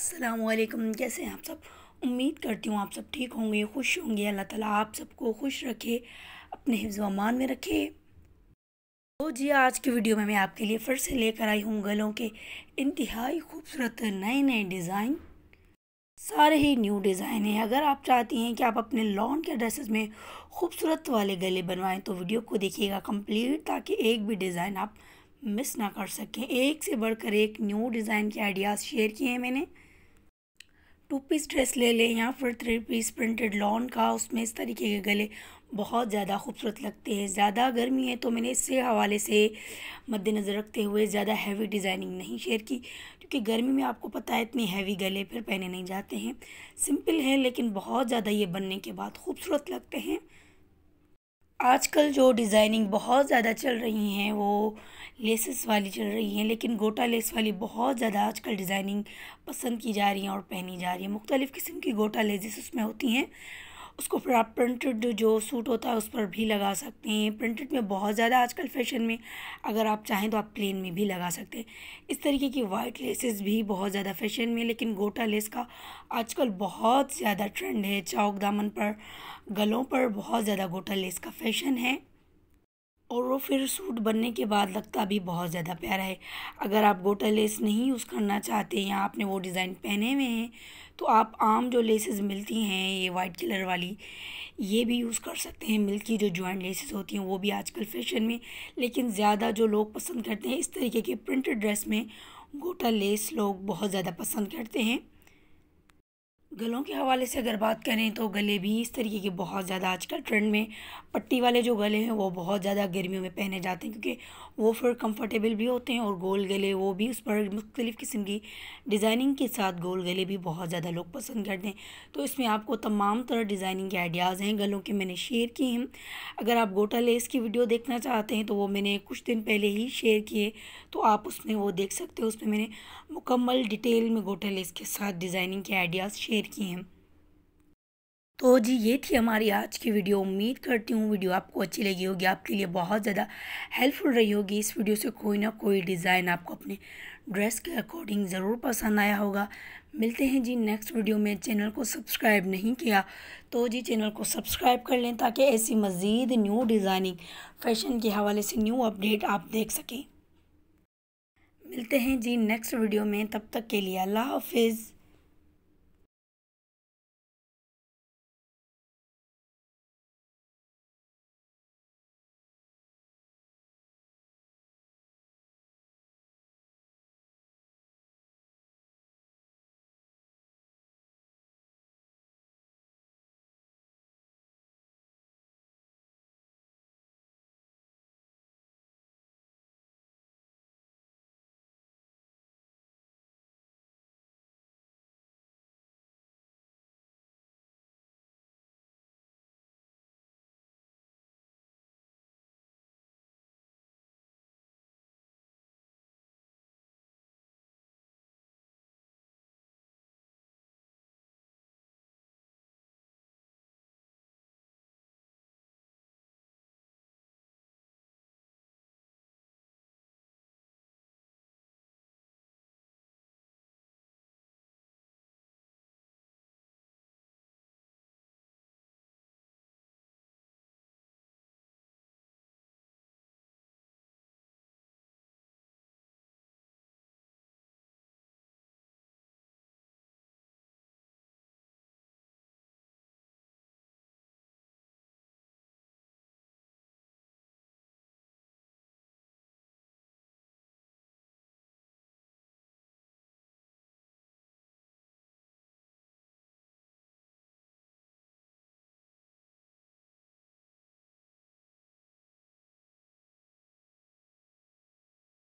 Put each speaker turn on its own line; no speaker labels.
असलम कैसे हैं आप सब उम्मीद करती हूँ आप सब ठीक होंगे खुश होंगे अल्लाह ताला आप सबको खुश रखे अपने हिफ्ज़ अमान में रखे तो जी आज की वीडियो में मैं आपके लिए फिर से लेकर आई हूँ गलों के इंतहाई खूबसूरत नए नए डिज़ाइन सारे ही न्यू डिज़ाइन हैं अगर आप चाहती हैं कि आप अपने लॉन के ड्रेसेस में खूबसूरत वाले गले बनवाएं तो वीडियो को देखिएगा कंप्लीट ताकि एक भी डिज़ाइन आप मिस ना कर सकें एक से बढ़कर एक न्यू डिज़ाइन के आइडियाज़ शेयर किए हैं मैंने टू पीस ड्रेस ले लें या फिर थ्री पीस प्रिंटेड लॉन का उसमें इस तरीके के गले बहुत ज़्यादा खूबसूरत लगते हैं ज़्यादा गर्मी है तो मैंने इससे हवाले से मद्देनज़र रखते हुए ज़्यादा हैवी डिज़ाइनिंग नहीं शेयर की क्योंकि गर्मी में आपको पता है इतने हैवी गले फिर पहने नहीं जाते हैं सिंपल है लेकिन बहुत ज़्यादा ये बनने के बाद खूबसूरत लगते हैं आजकल जो डिज़ाइनिंग बहुत ज़्यादा चल रही हैं वो लेसेस वाली चल रही हैं लेकिन गोटा लेस वाली बहुत ज़्यादा आजकल डिज़ाइनिंग पसंद की जा रही हैं और पहनी जा रही है मुख्तलिफ़ किस्म की गोटा लेसेस उसमें होती हैं उसको फिर आप प्रिंटेड जो सूट होता है उस पर भी लगा सकते हैं प्रिंटेड में बहुत ज़्यादा आजकल फैशन में अगर आप चाहें तो आप प्लेन में भी लगा सकते हैं इस तरीके की वाइट लेसेस भी बहुत ज़्यादा फैशन में लेकिन गोटा लेस का आजकल बहुत ज़्यादा ट्रेंड है चौक दामन पर गलों पर बहुत ज़्यादा गोटा लेस का फैशन है और वो फिर सूट बनने के बाद लगता भी बहुत ज़्यादा प्यारा है अगर आप गोटा लेस नहीं यूज़ करना चाहते या आपने वो डिज़ाइन पहने हुए हैं तो आप आम जो लेसेस मिलती हैं ये वाइट कलर वाली ये भी यूज़ कर सकते हैं मिल्क की जो जॉइंट लेसेस होती हैं वो भी आजकल फैशन में लेकिन ज़्यादा जो लोग पसंद करते हैं इस तरीके के प्रिंटेड ड्रेस में गोटा लेस लोग बहुत ज़्यादा पसंद करते हैं गलों के हवाले से अगर बात करें तो गले भी इस तरीके के बहुत ज़्यादा आजकल ट्रेंड में पट्टी वाले जो गले हैं वो बहुत ज़्यादा गर्मियों में पहने जाते हैं क्योंकि वो फिर कंफर्टेबल भी होते हैं और गोल गले वो भी उस पर मुख्तलिफ़ किस्म की डिज़ाइनिंग के साथ गोल गले भी बहुत ज़्यादा लोग पसंद करते हैं तो इसमें आपको तमाम तरह डिज़ाइनिंग के आइडियाज़ हैं गलों के मैंने शेयर किए हैं अगर आप गोटा लेस की वीडियो देखना चाहते हैं तो वो मैंने कुछ दिन पहले ही शेयर किए तो आप उसमें वो देख सकते हो उसमें मैंने मुकम्मल डिटेल में गोटा लेस के साथ डिज़ाइनिंग के आइडियाज़ शेयर शेयर किए हैं तो जी ये थी हमारी आज की वीडियो उम्मीद करती हूँ वीडियो आपको अच्छी लगी होगी आपके लिए बहुत ज़्यादा हेल्पफुल रही होगी इस वीडियो से कोई ना कोई डिज़ाइन आपको अपने ड्रेस के अकॉर्डिंग ज़रूर पसंद आया होगा मिलते हैं जी नेक्स्ट वीडियो में चैनल को सब्सक्राइब नहीं किया तो जी चैनल को सब्सक्राइब कर लें ताकि ऐसी मज़ीद न्यू डिज़ाइनिंग फैशन के हवाले से न्यू अपडेट आप देख सकें मिलते हैं जी नेक्स्ट वीडियो में तब तक के लिए अल्लाह हाफिज़